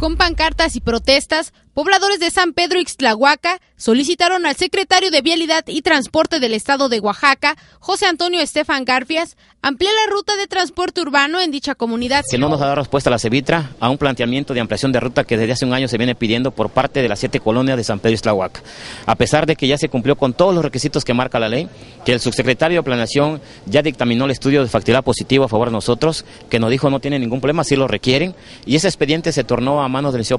con pancartas y protestas pobladores de San Pedro Ixtlahuaca solicitaron al secretario de Vialidad y Transporte del Estado de Oaxaca, José Antonio Estefan Garfias, ampliar la ruta de transporte urbano en dicha comunidad. Que no nos ha dado respuesta la Cevitra a un planteamiento de ampliación de ruta que desde hace un año se viene pidiendo por parte de las siete colonias de San Pedro Ixtlahuaca. A pesar de que ya se cumplió con todos los requisitos que marca la ley, que el subsecretario de Planeación ya dictaminó el estudio de factibilidad positivo a favor de nosotros, que nos dijo no tiene ningún problema, si lo requieren, y ese expediente se tornó a manos del señor